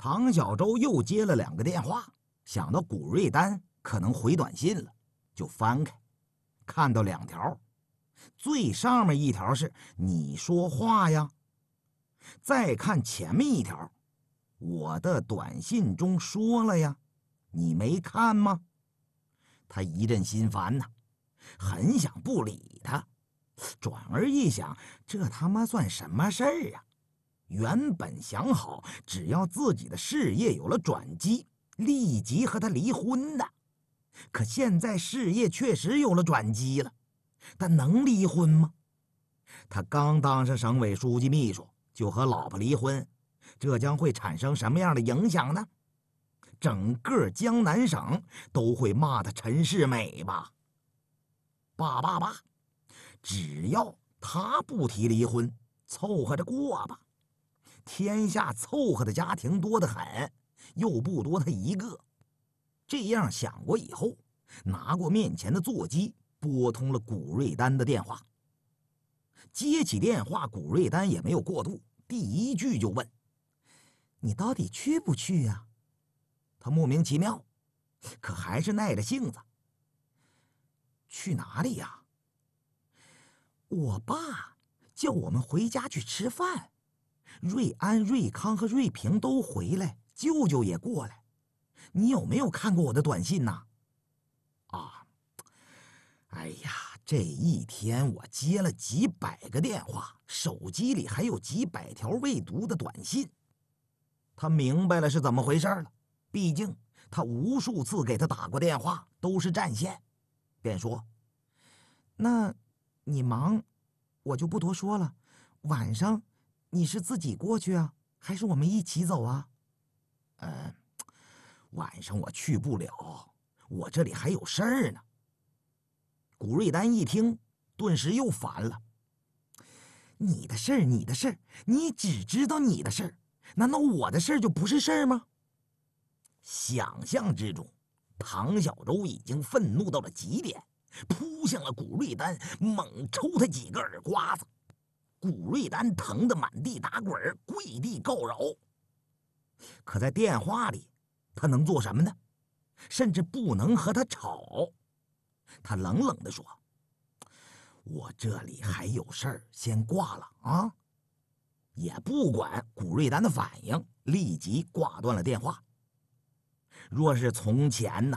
唐小舟又接了两个电话，想到谷瑞丹可能回短信了，就翻开，看到两条，最上面一条是你说话呀，再看前面一条，我的短信中说了呀，你没看吗？他一阵心烦呐，很想不理他，转而一想，这他妈算什么事儿啊？原本想好，只要自己的事业有了转机，立即和他离婚的。可现在事业确实有了转机了，但能离婚吗？他刚当上省委书记秘书，就和老婆离婚，这将会产生什么样的影响呢？整个江南省都会骂他陈世美吧？爸爸爸，只要他不提离婚，凑合着过吧。天下凑合的家庭多得很，又不多他一个。这样想过以后，拿过面前的座机，拨通了古瑞丹的电话。接起电话，古瑞丹也没有过度，第一句就问：“你到底去不去呀？”他莫名其妙，可还是耐着性子。去哪里呀？我爸叫我们回家去吃饭。瑞安、瑞康和瑞平都回来，舅舅也过来。你有没有看过我的短信呐？啊，哎呀，这一天我接了几百个电话，手机里还有几百条未读的短信。他明白了是怎么回事了，毕竟他无数次给他打过电话，都是占线，便说：“那，你忙，我就不多说了。晚上。”你是自己过去啊，还是我们一起走啊？呃，晚上我去不了，我这里还有事儿呢。古瑞丹一听，顿时又烦了。你的事儿，你的事儿，你只知道你的事儿，难道我的事儿就不是事儿吗？想象之中，唐小舟已经愤怒到了极点，扑向了古瑞丹，猛抽他几个耳刮子。古瑞丹疼得满地打滚，跪地告饶。可在电话里，他能做什么呢？甚至不能和他吵。他冷冷的说：“我这里还有事儿，先挂了啊！”也不管古瑞丹的反应，立即挂断了电话。若是从前呢，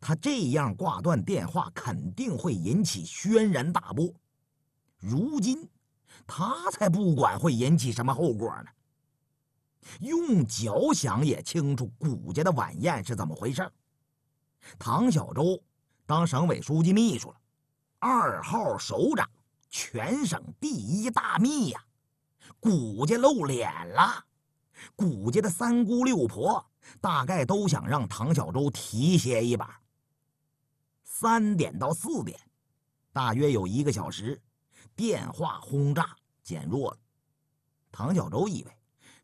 他这样挂断电话肯定会引起轩然大波。如今，他才不管会引起什么后果呢！用脚想也清楚，古家的晚宴是怎么回事？唐小舟当省委书记秘书了，二号首长，全省第一大秘呀！古家露脸了，古家的三姑六婆大概都想让唐小舟提携一把。三点到四点，大约有一个小时。电话轰炸减弱了，唐小舟以为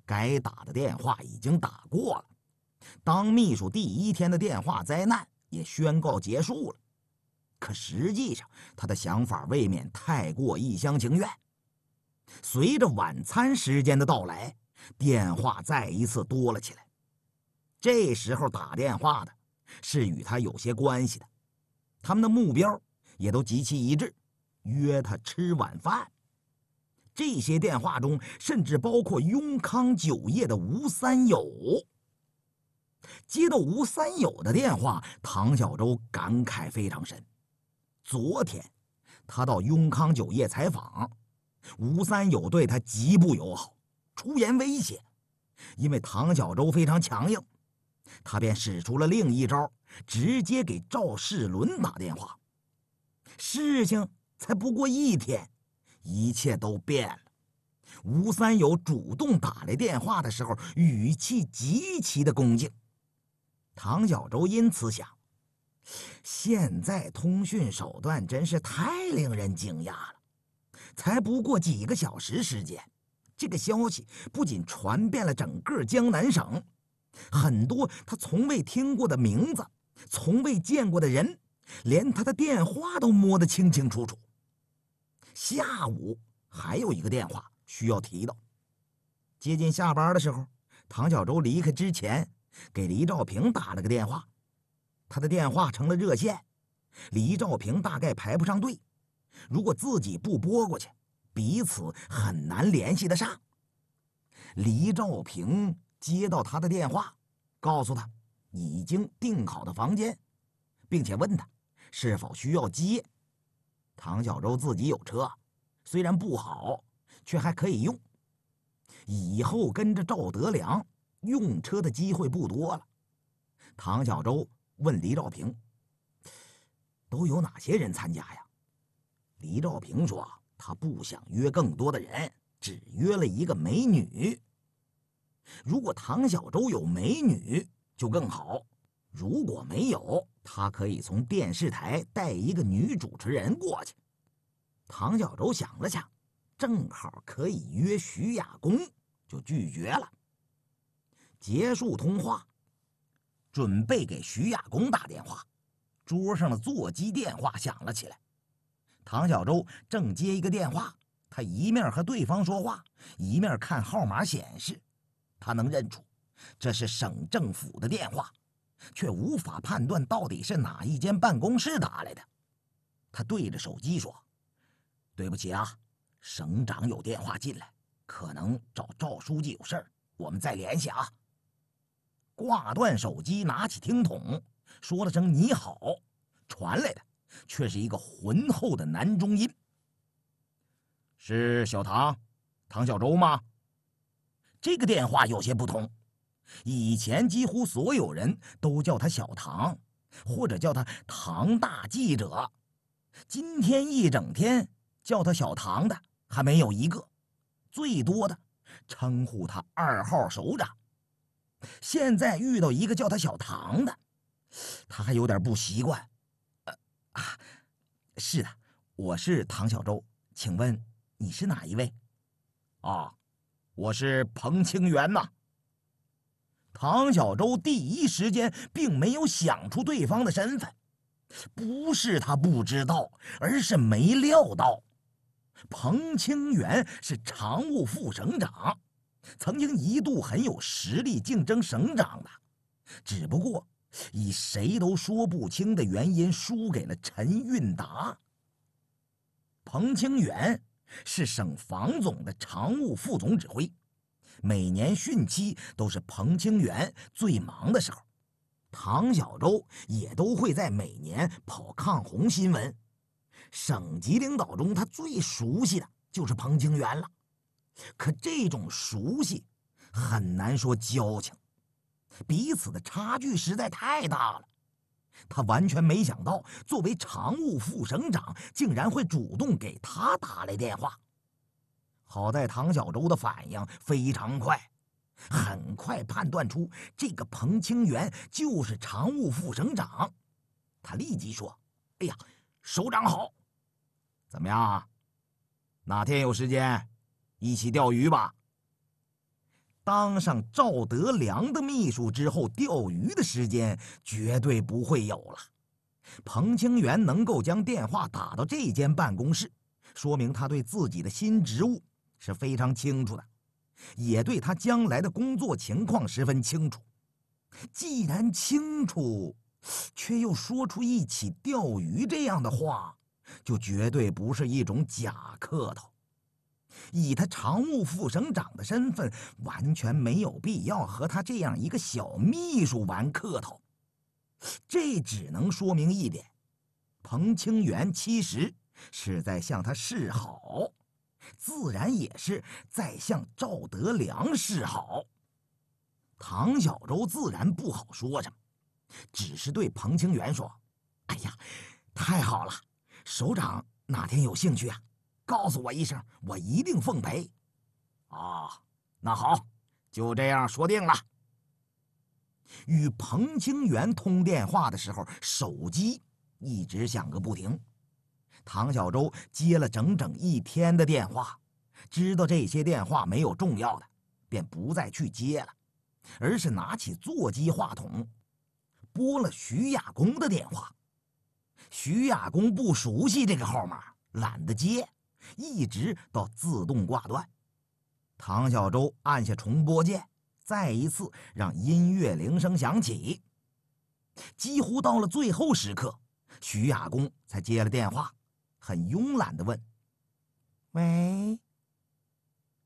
该打的电话已经打过了，当秘书第一天的电话灾难也宣告结束了。可实际上，他的想法未免太过一厢情愿。随着晚餐时间的到来，电话再一次多了起来。这时候打电话的是与他有些关系的，他们的目标也都极其一致。约他吃晚饭，这些电话中甚至包括永康酒业的吴三友。接到吴三友的电话，唐小舟感慨非常深。昨天，他到永康酒业采访，吴三友对他极不友好，出言威胁。因为唐小舟非常强硬，他便使出了另一招，直接给赵世伦打电话。事情。才不过一天，一切都变了。吴三友主动打来电话的时候，语气极其的恭敬。唐小舟因此想：现在通讯手段真是太令人惊讶了。才不过几个小时时间，这个消息不仅传遍了整个江南省，很多他从未听过的名字、从未见过的人，连他的电话都摸得清清楚楚。下午还有一个电话需要提到。接近下班的时候，唐小舟离开之前，给黎兆平打了个电话。他的电话成了热线，黎兆平大概排不上队。如果自己不拨过去，彼此很难联系得上。黎兆平接到他的电话，告诉他已经订好的房间，并且问他是否需要接。唐小舟自己有车，虽然不好，却还可以用。以后跟着赵德良用车的机会不多了。唐小舟问黎兆平：“都有哪些人参加呀？”黎兆平说：“他不想约更多的人，只约了一个美女。如果唐小舟有美女，就更好。”如果没有他，可以从电视台带一个女主持人过去。唐小舟想了想，正好可以约徐亚公，就拒绝了。结束通话，准备给徐亚公打电话，桌上的座机电话响了起来。唐小舟正接一个电话，他一面和对方说话，一面看号码显示，他能认出这是省政府的电话。却无法判断到底是哪一间办公室打来的。他对着手机说：“对不起啊，省长有电话进来，可能找赵书记有事儿，我们再联系啊。”挂断手机，拿起听筒，说了声“你好”，传来的却是一个浑厚的男中音：“是小唐，唐小舟吗？”这个电话有些不同。以前几乎所有人都叫他小唐，或者叫他唐大记者。今天一整天叫他小唐的还没有一个，最多的称呼他二号首长。现在遇到一个叫他小唐的，他还有点不习惯。呃啊，是的，我是唐小舟，请问你是哪一位？啊，我是彭清源呐。唐小舟第一时间并没有想出对方的身份，不是他不知道，而是没料到，彭清源是常务副省长，曾经一度很有实力竞争省长的，只不过以谁都说不清的原因输给了陈运达。彭清源是省防总的常务副总指挥。每年汛期都是彭清源最忙的时候，唐小舟也都会在每年跑抗洪新闻。省级领导中，他最熟悉的就是彭清源了。可这种熟悉很难说交情，彼此的差距实在太大了。他完全没想到，作为常务副省长，竟然会主动给他打来电话。好在唐小舟的反应非常快，很快判断出这个彭清源就是常务副省长，他立即说：“哎呀，首长好！怎么样？哪天有时间一起钓鱼吧？”当上赵德良的秘书之后，钓鱼的时间绝对不会有了。彭清源能够将电话打到这间办公室，说明他对自己的新职务。是非常清楚的，也对他将来的工作情况十分清楚。既然清楚，却又说出一起钓鱼这样的话，就绝对不是一种假客套。以他常务副省长的身份，完全没有必要和他这样一个小秘书玩客套。这只能说明一点：彭清源其实是在向他示好。自然也是在向赵德良示好，唐小舟自然不好说什么，只是对彭清源说：“哎呀，太好了，首长哪天有兴趣啊？告诉我一声，我一定奉陪。”啊，那好，就这样说定了。与彭清源通电话的时候，手机一直响个不停。唐小舟接了整整一天的电话，知道这些电话没有重要的，便不再去接了，而是拿起座机话筒，拨了徐亚公的电话。徐亚公不熟悉这个号码，懒得接，一直到自动挂断。唐小舟按下重拨键，再一次让音乐铃声响起。几乎到了最后时刻，徐亚公才接了电话。很慵懒的问：“喂。”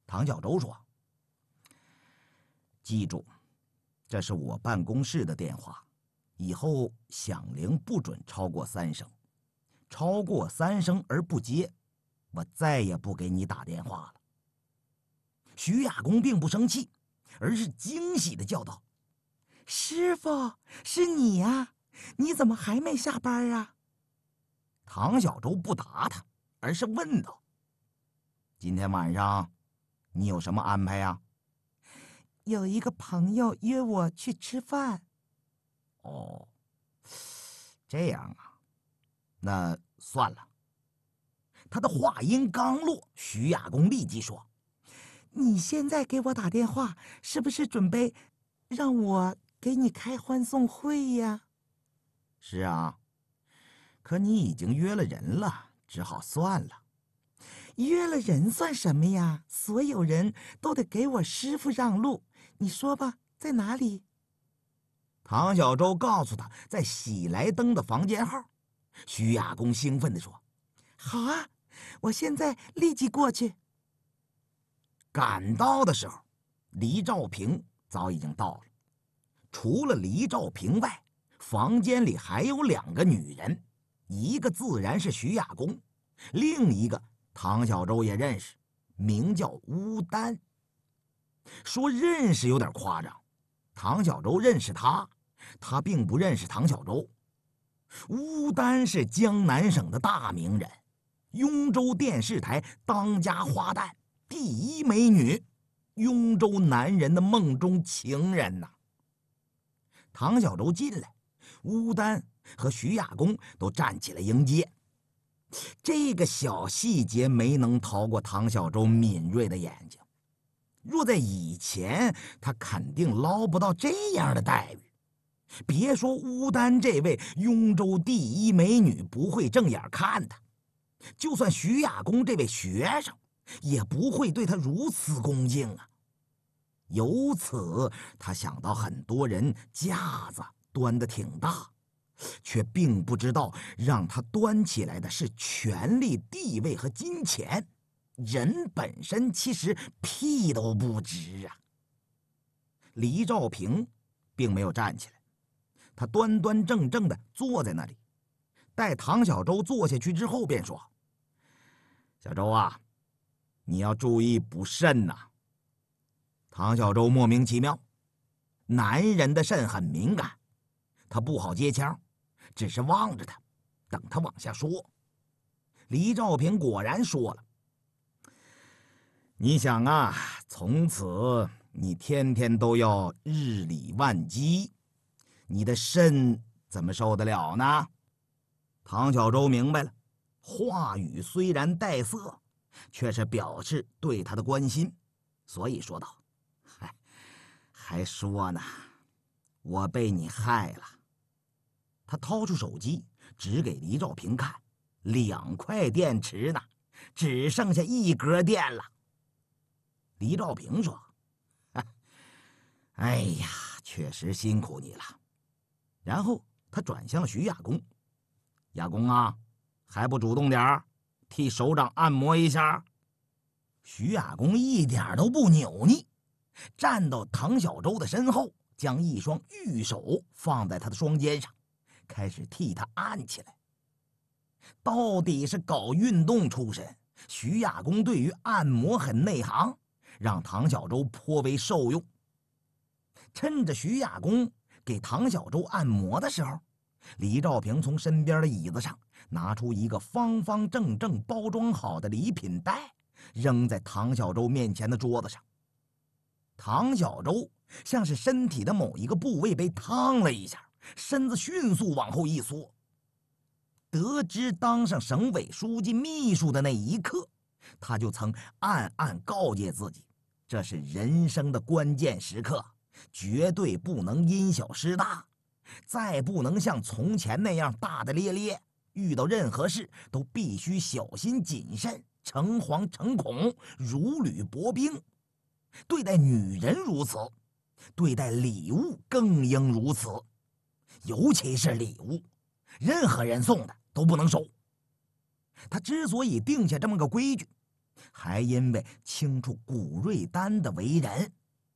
唐小舟说：“记住，这是我办公室的电话，以后响铃不准超过三声，超过三声而不接，我再也不给你打电话了。”徐亚公并不生气，而是惊喜的叫道：“师傅，是你呀！你怎么还没下班啊？”唐小舟不答他，而是问道：“今天晚上，你有什么安排呀？”“有一个朋友约我去吃饭。”“哦，这样啊，那算了。”他的话音刚落，徐亚公立即说：“你现在给我打电话，是不是准备让我给你开欢送会呀？”“是啊。”可你已经约了人了，只好算了。约了人算什么呀？所有人都得给我师傅让路。你说吧，在哪里？唐小舟告诉他在喜来登的房间号。徐亚公兴奋地说：“好啊，我现在立即过去。”赶到的时候，黎兆平早已经到了。除了黎兆平外，房间里还有两个女人。一个自然是徐亚公，另一个唐小舟也认识，名叫乌丹。说认识有点夸张，唐小舟认识他，他并不认识唐小舟。乌丹是江南省的大名人，雍州电视台当家花旦，第一美女，雍州男人的梦中情人呐。唐小舟进来，乌丹。和徐亚公都站起来迎接，这个小细节没能逃过唐小舟敏锐的眼睛。若在以前，他肯定捞不到这样的待遇。别说乌丹这位雍州第一美女不会正眼看他，就算徐亚公这位学生，也不会对他如此恭敬啊。由此，他想到很多人架子端的挺大。却并不知道，让他端起来的是权力、地位和金钱。人本身其实屁都不值啊！黎兆平并没有站起来，他端端正正地坐在那里。待唐小舟坐下去之后，便说：“小周啊，你要注意补肾呐。”唐小舟莫名其妙，男人的肾很敏感，他不好接腔。只是望着他，等他往下说。黎兆平果然说了：“你想啊，从此你天天都要日理万机，你的身怎么受得了呢？”唐小舟明白了，话语虽然带色，却是表示对他的关心，所以说道：“还说呢，我被你害了。”他掏出手机，指给黎兆平看：“两块电池呢，只剩下一格电了。”黎兆平说：“哎，哎呀，确实辛苦你了。”然后他转向徐亚工：“亚工啊，还不主动点儿，替首长按摩一下？”徐亚工一点都不扭捏，站到唐小舟的身后，将一双玉手放在他的双肩上。开始替他按起来。到底是搞运动出身，徐亚工对于按摩很内行，让唐小舟颇为受用。趁着徐亚工给唐小舟按摩的时候，李兆平从身边的椅子上拿出一个方方正正、包装好的礼品袋，扔在唐小舟面前的桌子上。唐小舟像是身体的某一个部位被烫了一下。身子迅速往后一缩。得知当上省委书记秘书的那一刻，他就曾暗暗告诫自己：这是人生的关键时刻，绝对不能因小失大，再不能像从前那样大大咧咧。遇到任何事都必须小心谨慎、诚惶诚恐、如履薄冰。对待女人如此，对待礼物更应如此。尤其是礼物，任何人送的都不能收。他之所以定下这么个规矩，还因为清楚古瑞丹的为人。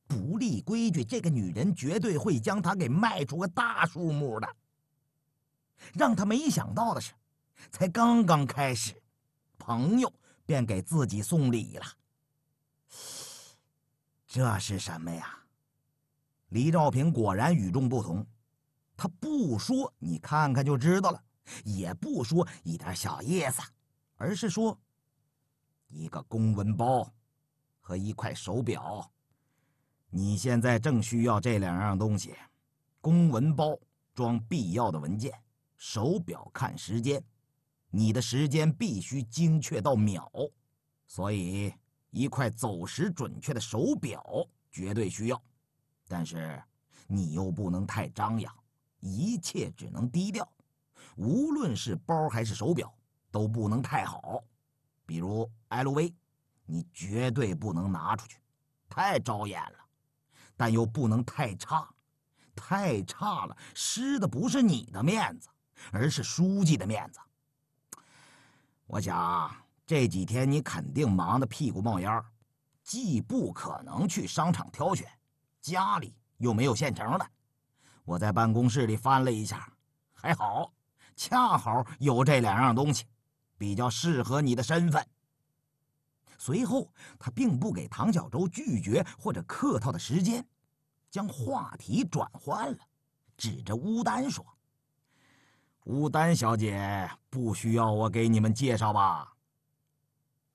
不立规矩，这个女人绝对会将他给卖出个大数目的。让他没想到的是，才刚刚开始，朋友便给自己送礼了。这是什么呀？李兆平果然与众不同。他不说，你看看就知道了；也不说一点小意思，而是说，一个公文包和一块手表。你现在正需要这两样东西：公文包装必要的文件，手表看时间。你的时间必须精确到秒，所以一块走时准确的手表绝对需要。但是，你又不能太张扬。一切只能低调，无论是包还是手表，都不能太好。比如 LV，你绝对不能拿出去，太招眼了。但又不能太差，太差了，失的不是你的面子，而是书记的面子。我想这几天你肯定忙得屁股冒烟，既不可能去商场挑选，家里又没有现成的。我在办公室里翻了一下，还好，恰好有这两样东西，比较适合你的身份。随后，他并不给唐小舟拒绝或者客套的时间，将话题转换了，指着乌丹说：“乌丹小姐不需要我给你们介绍吧？”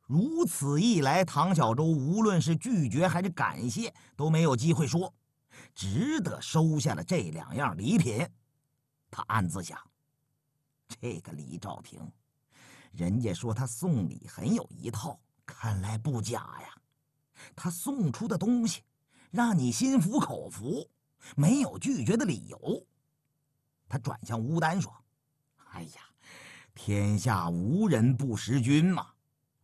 如此一来，唐小舟无论是拒绝还是感谢都没有机会说。只得收下了这两样礼品，他暗自想：这个李兆平，人家说他送礼很有一套，看来不假呀。他送出的东西，让你心服口服，没有拒绝的理由。他转向乌丹说：“哎呀，天下无人不识君嘛，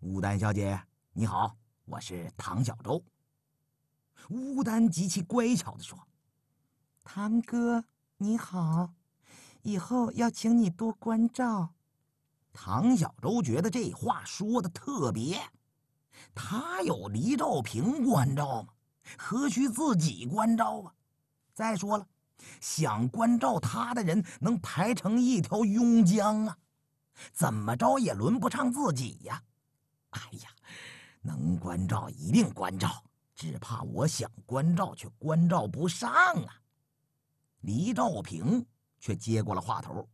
乌丹小姐，你好，我是唐小舟。”乌丹极其乖巧地说：“堂哥你好，以后要请你多关照。”唐小舟觉得这话说的特别，他有黎兆平关照吗？何须自己关照啊？再说了，想关照他的人能排成一条拥江啊？怎么着也轮不上自己呀！哎呀，能关照一定关照。只怕我想关照，却关照不上啊！黎兆平却接过了话头：“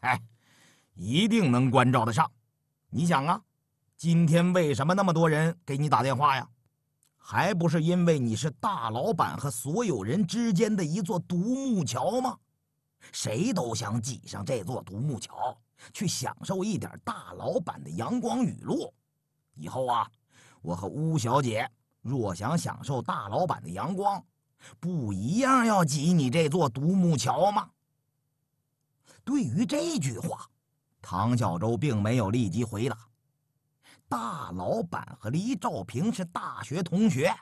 哎，一定能关照得上。你想啊，今天为什么那么多人给你打电话呀？还不是因为你是大老板和所有人之间的一座独木桥吗？谁都想挤上这座独木桥，去享受一点大老板的阳光雨露。以后啊，我和乌小姐。”若想享受大老板的阳光，不一样要挤你这座独木桥吗？对于这句话，唐小舟并没有立即回答。大老板和黎兆平是大学同学，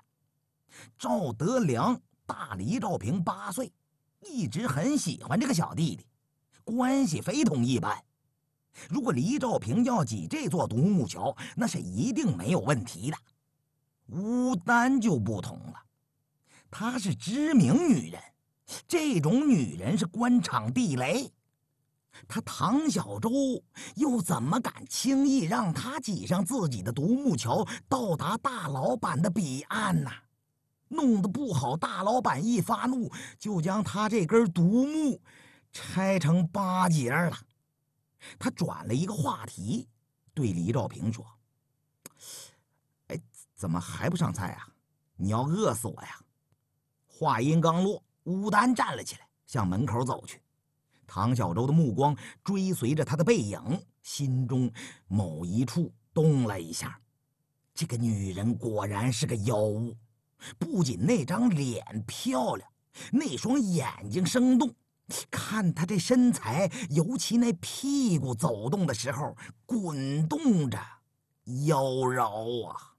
赵德良大黎兆平八岁，一直很喜欢这个小弟弟，关系非同一般。如果黎兆平要挤这座独木桥，那是一定没有问题的。乌丹就不同了，她是知名女人，这种女人是官场地雷，他唐小舟又怎么敢轻易让她挤上自己的独木桥，到达大老板的彼岸呢？弄得不好，大老板一发怒，就将他这根独木拆成八节了。他转了一个话题，对黎兆平说。怎么还不上菜啊？你要饿死我呀！话音刚落，乌丹站了起来，向门口走去。唐小舟的目光追随着他的背影，心中某一处动了一下。这个女人果然是个妖物，不仅那张脸漂亮，那双眼睛生动，看她这身材，尤其那屁股走动的时候，滚动着妖娆啊！